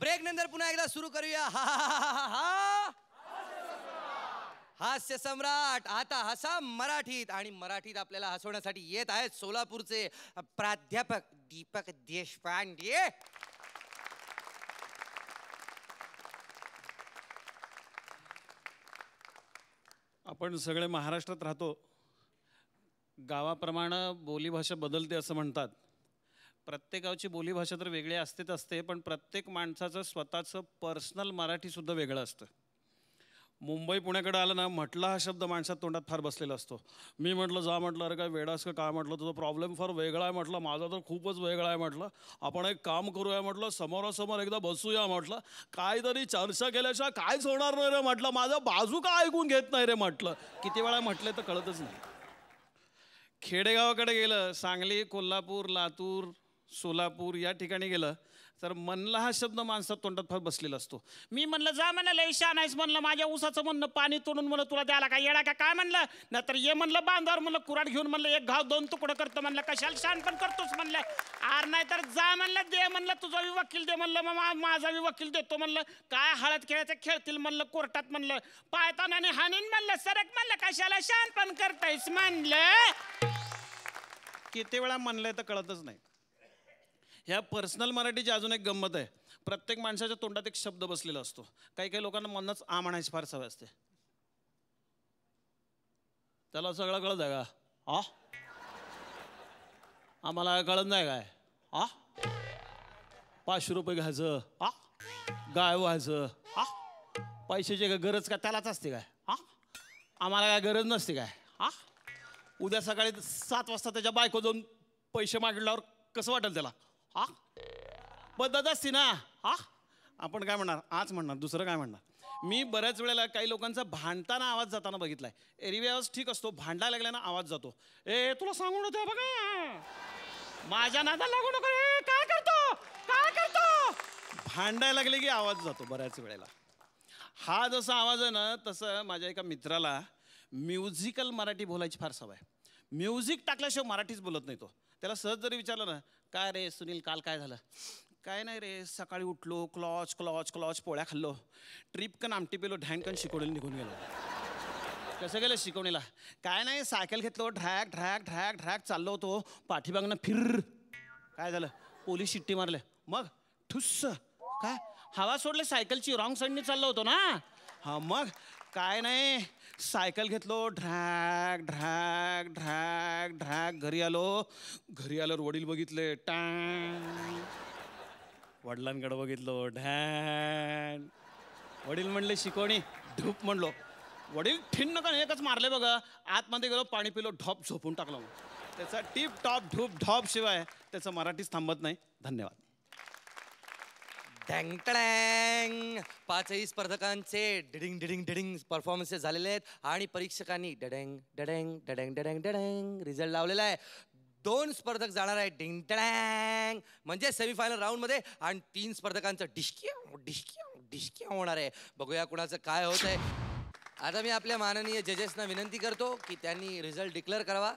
Break नंतर पुन्हा एकदा सुरू करूया हा हा हा हास्य सम्राट आता हसा मराठीत आणि मराठीत आपल्याला हसवण्यासाठी येत आहेत सोलापूरचे प्राध्यापक दीपक देशपांडे आपण सगळे महाराष्ट्रात राहतो गावाप्रमाणे बोलीभाषा बदलते असं म्हणतात प्रत्येक गावची बोलीभाषा तर वेगळी असतेच असते पण प्रत्येक माणसाचं स्वतःचं पर्सनल मराठीसुद्धा वेगळं असतं मुंबई पुण्याकडे आलं ना म्हटला हा शब्द माणसात तोंडात फार बसलेला असतो मी म्हटलं जा म्हटलं अरे काय वेडास का काय म्हटलं तुझा प्रॉब्लेम फार वेगळा आहे म्हटलं माझा तर खूपच वेगळा आहे म्हटलं आपण एक काम करूया म्हटलं समोरासमोर एकदा बसूया म्हटलं काहीतरी चर्चा केल्याशिवाय कायच होणार नाही रे म्हटलं माझं बाजू का ऐकून घेत नाही रे म्हटलं किती वेळा म्हटलं तर कळतच नाही खेडेगावाकडे गेलं सांगली कोल्हापूर लातूर सोलापूर या ठिकाणी गेलं तर मनला हा शब्द माणसात तोंडात फार बसलेला असतो मी म्हणलं जा म्हणलं शान आणायच म्हणलं माझ्या ऊसाचं म्हणणं पाणी तोडून म्हणलं तुला द्यायला का येडा का काय म्हणलं नाहीतर ये म्हणलं बांधावर म्हणलं कुराड घेऊन म्हणलं एक घाव दोन तुकडं करतो म्हणलं कशाला शान पण करतोच म्हणलं आर नाही तर जा म्हणलं दे म्हणलं तुझा बी वकील दे म्हणलं मग माझा बी वकील देतो म्हणलं काय हळद खेळायचं खेळतील म्हणलं कोर्टात म्हणलं पायताना आणि हानीन म्हणलं सरक म्हणलं कशाला शान पण करतायस म्हणलं किती वेळा म्हणलंय तर कळतच नाही ह्या पर्सनल मराठीची अजून एक गंमत आहे प्रत्येक माणसाच्या तोंडात एक शब्द बसलेला असतो काही काही लोकांना मनच आ म्हणायची फार सवय असते त्याला सगळं कळत आहे का आ आम्हाला कळत नाही काय आ पाचशे रुपये घ्यायचं आ गाय व्हायचं आ पैशाची काय गरज काय त्यालाच असते काय आ आम्हाला काय गरज नसते काय आ उद्या सकाळी सात वाजता त्याच्या बायको जाऊन पैसे मांडल्यावर कसं वाटेल त्याला हा पण दादा सिन्हा हा आपण काय म्हणणार आज म्हणणार दुसरं काय म्हणणार मी बऱ्याच वेळेला काही लोकांचा भांडताना आवाज जाताना बघितलाय एरवी आवाज ठीक असतो भांडायला लागल्यानं आवाज जातो ए तुला सांगू नको बघा माझ्या नादा लागू नको काय करतो काय करतो भांडायला लागले की आवाज जातो बऱ्याच वेळेला हा जसा आवाज आहे ना तसं माझ्या एका मित्राला म्युझिकल मराठी बोलायची फार सवय म्युझिक टाकल्याशिवाय मराठीच बोलत नाही तो त्याला सहज जरी विचारलं ना काय रे सुनील काल काय झालं काय नाही रे सकाळी उठलो क्लॉच क्लॉच क्लॉच पोळ्या खाल्लो ट्रिप कन आमटी पेलो कन शिकवलेलं निघून गेलो कसं गेलं शिकवणीला काय नाही सायकल घेतलो ढॅक ढॅक ढॅक ढॅक चाललो होतो पाठीमागनं फिर काय झालं पोलीस शिट्टी मारले मग ठुस्स काय हवा सोडले सायकलची रॉंग साईडने चाललो होतो ना हा मग काय नाही सायकल घेतलो ढ्रॅग ढ्रॅग ढ्रॅग ढ्रॅग घरी आलो घरी आलो वडील बघितले टॅंग वडिलांकडे बघितलो ढॅन वडील म्हणले शिकवणी ढूप म्हणलो वडील ठिन्न का एकच मारले बघा आतमध्ये गेलो पाणी पिलो ढॉप झोपून टाकलो त्याचा टिप टॉप ढूप ढॉप शिवाय त्याचं मराठीच थांबत नाही धन्यवाद टँग टँग पाचही स्पर्धकांचे डिडिंग डिडिंग डिडिंग परफॉर्मन्सेस झालेले आहेत आणि परीक्षकांनी डडेंग डडेंग डडेंग डडेंग डडेंग रिझल्ट लावलेला आहे दोन स्पर्धक जाणार आहे डिंग टँग म्हणजे सेमीफायनल राऊंडमध्ये आणि तीन स्पर्धकांचं डिशक्या डिशक्या डिशकिया होणार आहे बघूया कुणाचं काय होत आहे आता मी आपल्या माननीय जजेसना विनंती करतो की त्यांनी रिझल्ट डिक्लेअर करावा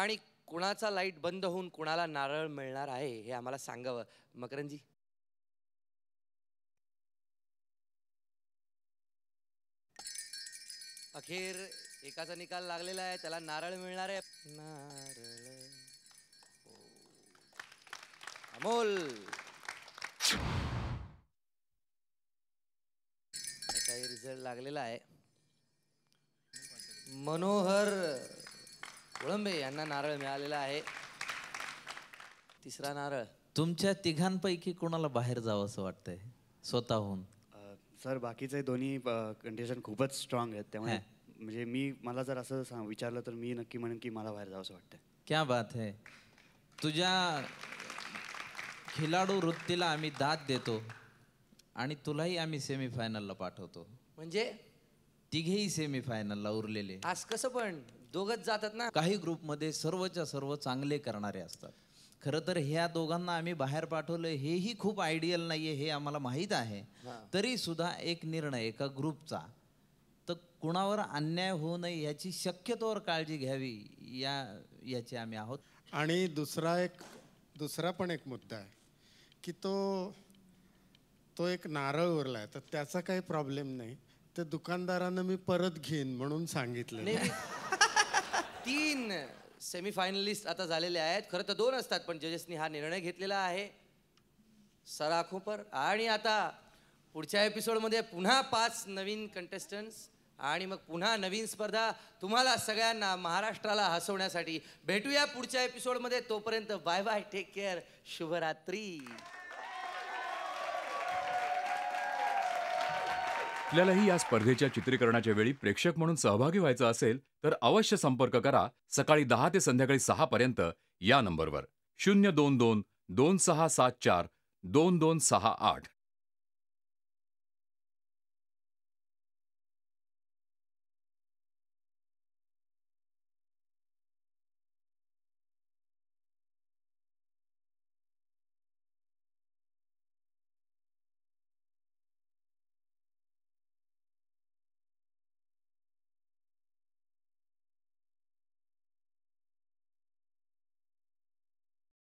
आणि कुणाचा लाईट बंद होऊन कुणाला नारळ मिळणार आहे हे आम्हाला सांगावं मकरंजी अखेर एकाचा निकाल लागलेला आहे त्याला नारळ मिळणार आहे नारळ हो. अमोल काही रिझल्ट लागलेला आहे मनोहर कोळंबे यांना नारळ मिळालेला आहे तिसरा नारळ तुमच्या तिघांपैकी कोणाला बाहेर जावं असं वाटतंय स्वतःहून सर बाकीचे दोन्ही कंडिशन खूपच स्ट्रॉंग आहेत त्यामुळे म्हणजे मी मला जर असं विचारलं तर मी नक्की म्हणेन की मला बाहेर जावंसं वाटतं क्या बात है तुझ्या खिलाडू वृत्तीला आम्ही दाद देतो आणि तुलाही आम्ही सेमीफायनलला पाठवतो म्हणजे तिघेही सेमीफायनलला उरलेले आज कसं पण दोघच जातात ना काही ग्रुपमध्ये सर्वच्या सर्व चांगले करणारे असतात खरं तर ह्या दोघांना आम्ही बाहेर पाठवलं हेही खूप आयडियल नाहीये हे आम्हाला माहीत आहे तरी सुद्धा एक निर्णय एका ग्रुपचा तर कुणावर अन्याय होऊ नये याची शक्यतोवर काळजी घ्यावी या याची आम्ही आहोत आणि दुसरा एक दुसरा पण एक मुद्दा आहे की तो तो एक नारळ उरला आहे तर त्याचा काही प्रॉब्लेम नाही ते दुकानदारानं मी परत घेईन म्हणून सांगितलं तीन सेमीफायनलिस्ट आता झालेले आहेत खरं तर दोन असतात पण जजेसनी हा निर्णय घेतलेला आहे सराखोपर आणि आता पुढच्या एपिसोडमध्ये पुन्हा पाच नवीन कंटेस्टंट्स आणि मग पुन्हा नवीन स्पर्धा तुम्हाला सगळ्यांना महाराष्ट्राला हसवण्यासाठी भेटूया पुढच्या एपिसोडमध्ये तोपर्यंत बाय बाय टेक केअर शुभरात्री आपल्यालाही या स्पर्धेच्या चित्रीकरणाच्या वेळी प्रेक्षक म्हणून सहभागी व्हायचं असेल तर अवश्य संपर्क करा सकाळी दहा ते संध्याकाळी सहा पर्यंत या नंबरवर शून्य दोन दोन दोन सहा सात चार दोन दोन सहा आठ